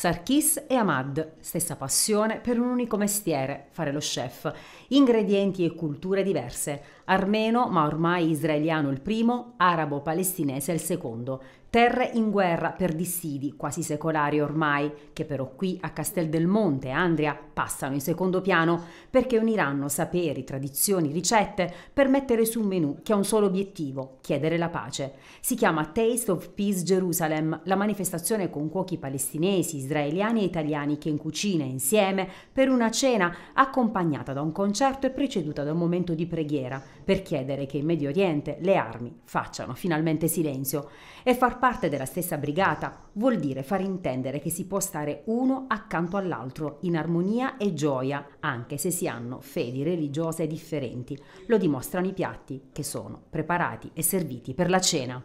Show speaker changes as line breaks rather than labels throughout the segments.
Sarkis e Ahmad, stessa passione per un unico mestiere, fare lo chef, ingredienti e culture diverse, armeno ma ormai israeliano il primo, arabo-palestinese il secondo, terre in guerra per dissidi quasi secolari ormai, che però qui a Castel del Monte Andria passano in secondo piano perché uniranno saperi, tradizioni, ricette per mettere su un menù che ha un solo obiettivo, chiedere la pace. Si chiama Taste of Peace Jerusalem, la manifestazione con cuochi palestinesi, israeliani e italiani che in cucina insieme per una cena accompagnata da un concerto e preceduta da un momento di preghiera per chiedere che in Medio Oriente le armi facciano finalmente silenzio. E far parte della stessa brigata vuol dire far intendere che si può stare uno accanto all'altro in armonia e gioia, anche se si hanno fedi religiose differenti. Lo dimostrano i piatti che sono preparati e serviti per la cena.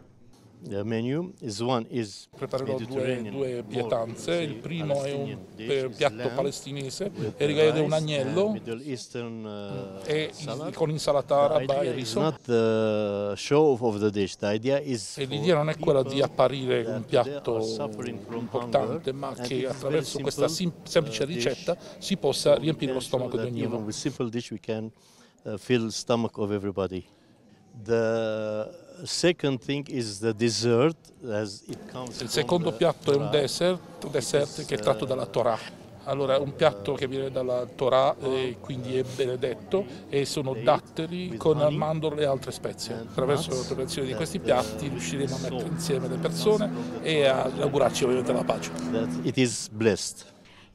Preparerò due, due pietanze, il primo è un eh, piatto palestinese e richiede un agnello mm.
eh, e con insalata araba e riso. E l'idea non è quella di apparire un piatto importante, ma che attraverso questa semplice uh, ricetta si possa riempire lo stomaco di ognuno. Il secondo piatto è un dessert, un dessert che è tratto dalla uh, Torah. Allora, è un piatto che viene dalla Torah e eh, quindi è benedetto e sono datteri con mandorle e altre spezie. Attraverso la preparazione di questi piatti riusciremo a mettere insieme le persone e a augurarci ovviamente la pace. It is blessed.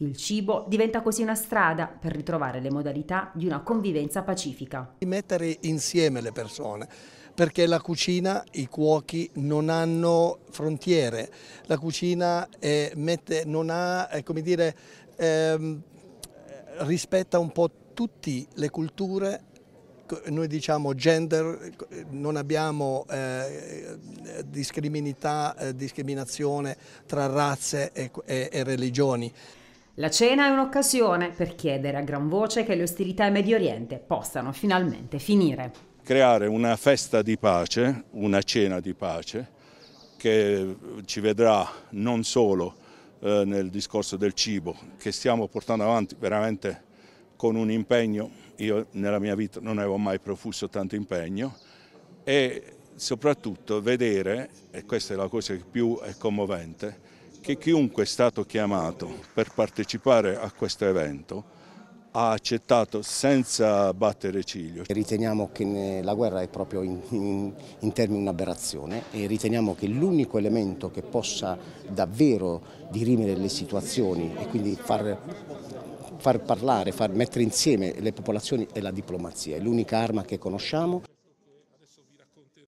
Il cibo diventa così una strada per ritrovare le modalità di una convivenza pacifica. mettere insieme le persone perché la cucina, i cuochi non hanno frontiere, la cucina eh, mette, non ha, eh, come dire, eh, rispetta un po' tutte le culture noi diciamo gender, non abbiamo eh, eh, discriminazione tra razze e, e, e religioni. La cena è un'occasione per chiedere a gran voce che le ostilità in Medio Oriente possano finalmente finire.
Creare una festa di pace, una cena di pace, che ci vedrà non solo eh, nel discorso del cibo, che stiamo portando avanti veramente con un impegno, io nella mia vita non avevo mai profuso tanto impegno, e soprattutto vedere, e questa è la cosa che più è commovente, che chiunque è stato chiamato per partecipare a questo evento ha accettato
senza battere ciglio. Riteniamo che la guerra è proprio in, in, in termini un'aberrazione e riteniamo che l'unico elemento che possa davvero dirimere le situazioni e quindi far far parlare, far mettere insieme le popolazioni è la diplomazia, è l'unica arma che conosciamo.